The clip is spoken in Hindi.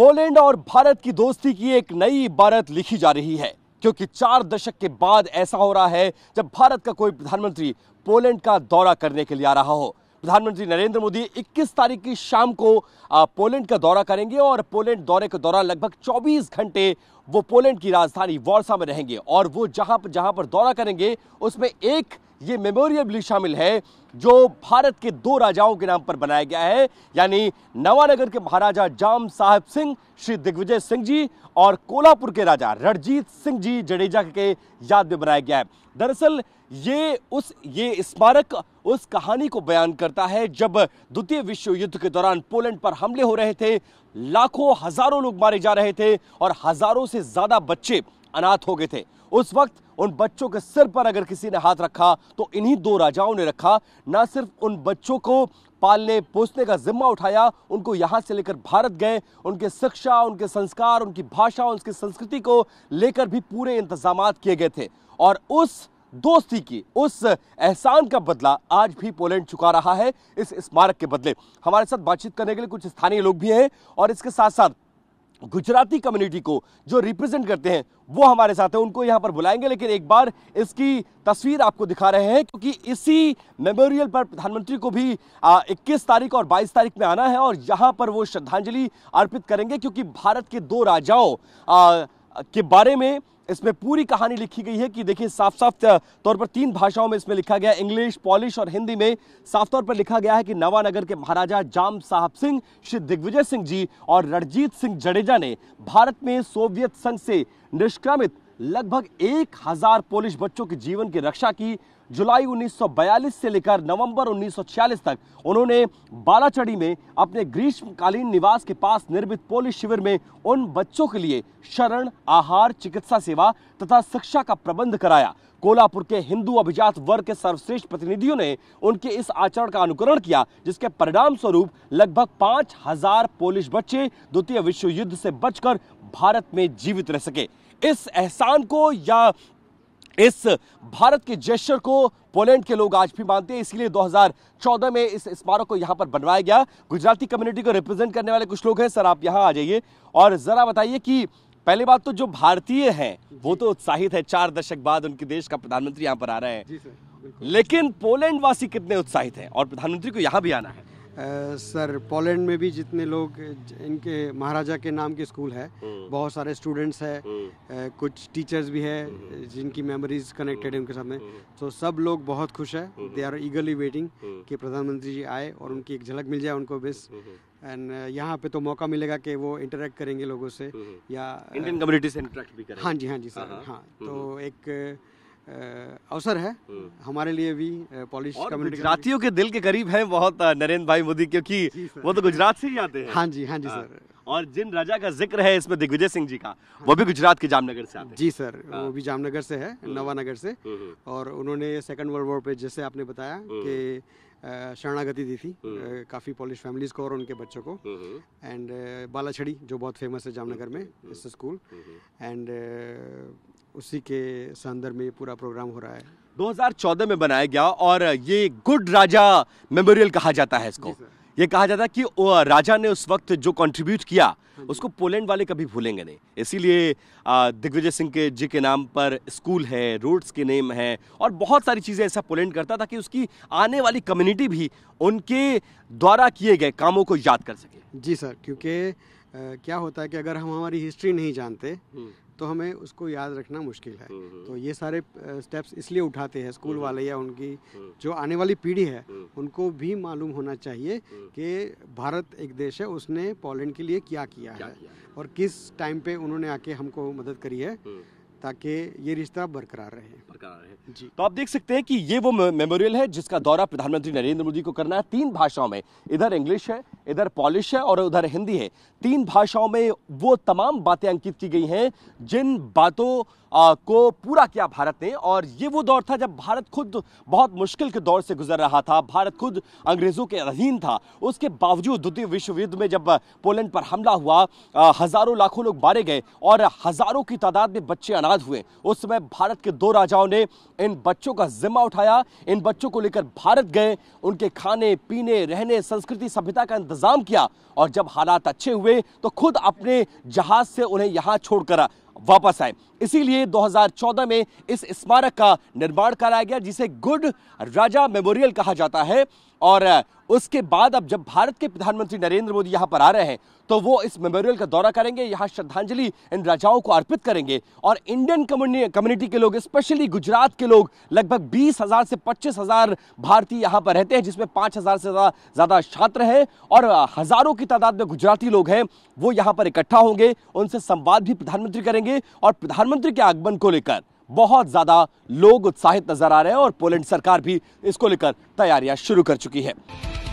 पोलैंड और भारत की दोस्ती की एक नई इबारत लिखी जा रही है क्योंकि चार दशक के बाद ऐसा हो रहा है जब भारत का कोई प्रधानमंत्री पोलैंड का दौरा करने के लिए आ रहा हो प्रधानमंत्री नरेंद्र मोदी 21 तारीख की शाम को पोलैंड का दौरा करेंगे और पोलैंड दौरे के दौरान लगभग 24 घंटे वो पोलैंड की राजधानी वॉर्सा में रहेंगे और वो जहां पर जहां पर दौरा करेंगे उसमें एक ये मेमोरियल भी शामिल है जो भारत के दो राजाओं के नाम पर बनाया गया है यानी नवानगर के महाराजा जाम साहब सिंह श्री दिग्विजय सिंह जी और कोल्हापुर के राजा रणजीत सिंह जी जडेजा के याद में बनाया गया है दरअसल ये उस ये स्मारक उस कहानी को बयान करता है जब द्वितीय विश्व युद्ध के दौरान पोलैंड पर हमले हो रहे थे लाखों हजारों लोग मारे जा रहे थे और हजारों से ज्यादा बच्चे अनाथ हो गए थे उस वक्त उन बच्चों के सिर पर अगर किसी ने हाथ रखा तो इन्हीं दो राजाओं ने रखा ना सिर्फ उन बच्चों को पालने पोसने का जिम्मा उठाया उनको यहाँ से लेकर भारत गए उनके शिक्षा उनके संस्कार उनकी भाषा उनकी संस्कृति को लेकर भी पूरे इंतजाम किए गए थे और उस दोस्ती की उस एहसान का बदला आज भी पोलैंड चुका रहा है इस स्मारक के बदले हमारे साथ बातचीत करने के लिए कुछ स्थानीय लोग भी हैं और इसके साथ साथ गुजराती कम्युनिटी को जो रिप्रेजेंट करते हैं वो हमारे साथ हैं उनको यहाँ पर बुलाएंगे लेकिन एक बार इसकी तस्वीर आपको दिखा रहे हैं क्योंकि इसी मेमोरियल पर प्रधानमंत्री को भी आ, 21 तारीख और 22 तारीख में आना है और यहाँ पर वो श्रद्धांजलि अर्पित करेंगे क्योंकि भारत के दो राजाओं आ, के बारे में इसमें पूरी कहानी लिखी गई है कि देखिए साफ साफ तौर पर तीन भाषाओं में इसमें लिखा गया इंग्लिश पॉलिश और हिंदी में साफ तौर पर लिखा गया है कि नवानगर के महाराजा जाम साहब सिंह श्री दिग्विजय सिंह जी और रणजीत सिंह जडेजा ने भारत में सोवियत संघ से निष्क्रमित लगभग एक हजार पोलिश बच्चों के जीवन की रक्षा की जुलाई 1942 से लेकर नवंबर 1946 तक उन्होंने बालाचड़ी में अपने ग्रीष्मकालीन निवास के पास निर्मित पोलिश शिविर में उन बच्चों के लिए शरण आहार चिकित्सा सेवा तथा शिक्षा का प्रबंध कराया कोलापुर के हिंदू अभिजात वर्ग के सर्वश्रेष्ठ प्रतिनिधियों ने उनके इस आचरण का अनुकरण किया जिसके परिणाम स्वरूप लगभग पांच हजार पोलिश बच्चे द्वितीय विश्व युद्ध से बचकर भारत में जीवित रह सके इस एहसान को या इस भारत के जेस्टर को पोलैंड के लोग आज भी मानते हैं इसलिए 2014 में इस स्मारक को यहां पर बनवाया गया गुजराती कम्युनिटी को रिप्रेजेंट करने वाले कुछ लोग हैं सर आप यहां आ जाइए और ज़रा बताइए कि पहली बात तो जो भारतीय हैं वो तो उत्साहित है चार दशक बाद उनके देश का प्रधानमंत्री यहां पर आ रहे हैं लेकिन पोलैंड वासी कितने उत्साहित हैं और प्रधानमंत्री को यहां भी आना है सर पोलैंड में भी जितने लोग इनके महाराजा के नाम के स्कूल है हम्म। बहुत सारे स्टूडेंट्स हैं हम्म। कुछ टीचर्स भी है हम्म, जिनकी मेमोरीज कनेक्टेड है उनके साथ में तो सब लोग बहुत खुश है दे आर ईगरली वेटिंग कि प्रधानमंत्री जी आए और उनकी एक झलक मिल जाए उनको बस एंड यहाँ पे तो मौका मिलेगा कि वो इंटरेक्ट करेंगे लोगों से या इंडियन कम्युनिटी से इंटरेक्ट भी करें हाँ जी हाँ जी सर हाँ, हाँ।, हाँ तो एक अवसर है हम्म। हमारे लिए भी पॉलिश कम्युनिटी गुजरातियों के दिल के करीब है बहुत नरेंद्र भाई मोदी क्योंकि वो तो गुजरात से ही आते हैं हाँ जी हाँ जी हाँ। सर और जिन राजा का जिक्र है इसमें दिग्विजय सिंह जी का वो भी गुजरात के जामनगर से आते जी सर वो हाँ। भी जामनगर से है हम्म। नवानगर से हम्म, और उन्होंने सेकंड वर्ल्ड वॉर पे जैसे आपने बताया कि शरणागति दी थी काफ़ी पॉलिश फैमिलीज़ को और उनके बच्चों को एंड हम्म, हम्म। बालाछड़ी जो बहुत फेमस है जामनगर में हम्म, इस स्कूल एंड उसी के संदर्भ में पूरा प्रोग्राम हो रहा है 2014 में बनाया गया और ये गुड राजा मेमोरियल कहा जाता है इसको ये कहा जाता है कि राजा ने उस वक्त जो कंट्रीब्यूट किया हाँ उसको पोलैंड वाले कभी भूलेंगे नहीं इसीलिए दिग्विजय सिंह के जी के नाम पर स्कूल है रोड्स के नेम है और बहुत सारी चीज़ें ऐसा पोलैंड करता ताकि उसकी आने वाली कम्युनिटी भी उनके द्वारा किए गए कामों को याद कर सके जी सर क्योंकि क्या होता है कि अगर हम हमारी हिस्ट्री नहीं जानते हम्म। तो हमें उसको याद रखना मुश्किल है हम्म, हम्म। तो ये सारे स्टेप्स इसलिए उठाते हैं स्कूल वाले या उनकी जो आने वाली पीढ़ी है उनको भी मालूम होना चाहिए कि भारत एक देश है उसने पोलैंड के लिए क्या किया है और किस टाइम पे उन्होंने आके हमको मदद करी है ताकि ये रिश्ता बरकरार रहे बरकरार रहे जी तो आप देख सकते हैं कि ये वो मेमोरियल है जिसका दौरा प्रधानमंत्री नरेंद्र मोदी को करना है तीन भाषाओं में इधर इंग्लिश है इधर पॉलिश है और उधर हिंदी है तीन भाषाओं में वो तमाम बातें अंकित की गई हैं जिन बातों को पूरा किया भारत ने और ये वो दौर था जब भारत खुद बहुत मुश्किल के दौर से गुजर रहा था भारत खुद अंग्रेज़ों के अधीन था उसके बावजूद द्वितीय विश्व युद्ध में जब पोलैंड पर हमला हुआ हज़ारों लाखों लोग मारे गए और हज़ारों की तादाद में बच्चे अनाथ आज़ाद हुए उस समय भारत के दो राजाओं ने इन बच्चों का जिम्मा उठाया इन बच्चों को लेकर भारत गए उनके खाने पीने रहने संस्कृति सभ्यता का इंतज़ाम किया और जब हालात अच्छे हुए तो खुद अपने जहाज़ से उन्हें यहाँ छोड़कर वापस आए इसीलिए 2014 में इस स्मारक का निर्माण कराया गया जिसे गुड राजा मेमोरियल कहा जाता है और उसके बाद अब जब भारत के प्रधानमंत्री नरेंद्र मोदी यहां पर आ रहे हैं तो वो इस मेमोरियल का दौरा करेंगे यहां श्रद्धांजलि इन राजाओं को अर्पित करेंगे और इंडियन कम्युनिटी के लोग स्पेशली गुजरात के लोग लगभग बीस हज़ार से पच्चीस हज़ार भारतीय यहां पर रहते हैं जिसमें पांच हज़ार से ज़्यादा छात्र हैं और हज़ारों की तादाद में गुजराती लोग हैं वो यहां पर इकट्ठा होंगे उनसे संवाद भी प्रधानमंत्री करेंगे और प्रधानमंत्री प्रधानमंत्री के आगमन को लेकर बहुत ज़्यादा लोग उत्साहित नजर आ रहे हैं और पोलैंड सरकार भी इसको लेकर तैयारियां शुरू कर चुकी है